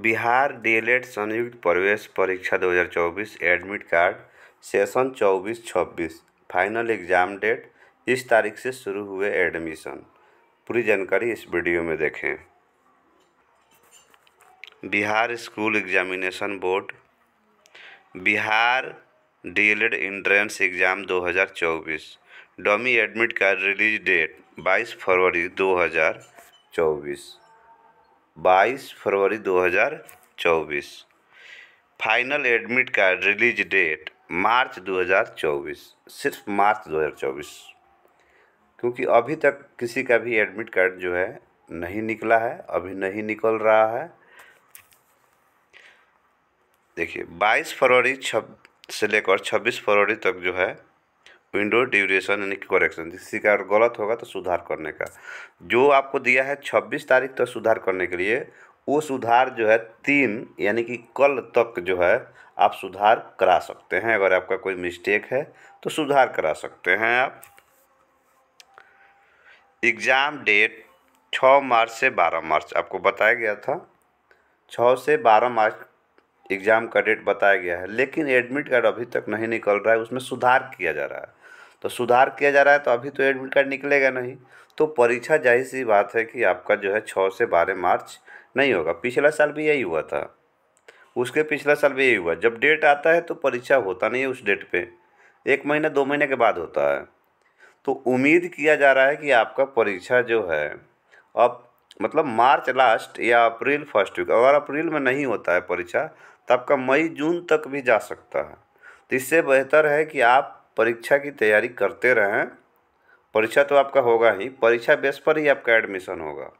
Bihar DElEd संयुक्त प्रवेश परीक्षा 2024 admit card session 24-26 final exam date इस तारीख से शुरू हुए एडमिशन पूरी जानकारी इस वीडियो में देखें Bihar school examination board Bihar D El Ed entrance exam 2024 dummy admit card release date 22 फरवरी 2024 बाईस फरवरी 2024 final admit card release date मार्च 2024 सिर्फ मार्च 2024 क्योंकि अभी तक किसी का भी एडमिट कार्ड जो है नहीं निकला है अभी नहीं निकल रहा है देखिए 22 फरवरी छब से लेकर 26 फरवरी तक जो है विंडो ड्यूरेशन यानी कि करेक्शन जिससे का अगर गलत होगा तो सुधार करने का जो आपको दिया है छब्बीस तारीख तक तो सुधार करने के लिए वो सुधार जो है तीन यानी कि कल तक जो है आप सुधार करा सकते हैं अगर आपका कोई मिस्टेक है तो सुधार करा सकते हैं आप एग्ज़ाम डेट 6 मार्च से 12 मार्च आपको बताया गया था 6 से 12 मार्च एग्ज़ाम का डेट बताया गया है लेकिन एडमिट कार्ड अभी तक नहीं निकल रहा है उसमें सुधार किया जा रहा है तो सुधार किया जा रहा है तो अभी तो एडमिट कार्ड निकलेगा नहीं तो परीक्षा जाहिर सी बात है कि आपका जो है छः से बारह मार्च नहीं होगा पिछला साल भी यही हुआ था उसके पिछला साल भी यही हुआ जब डेट आता है तो परीक्षा होता नहीं है उस डेट पे एक महीना दो महीने के बाद होता है तो उम्मीद किया जा रहा है कि आपका परीक्षा जो है अब मतलब मार्च लास्ट या अप्रैल फर्स्ट वीक अगर अप्रैल में नहीं होता है परीक्षा तो आपका मई जून तक भी जा सकता है तो इससे बेहतर है कि आप परीक्षा की तैयारी करते रहें परीक्षा तो आपका होगा ही परीक्षा बेस पर ही आपका एडमिशन होगा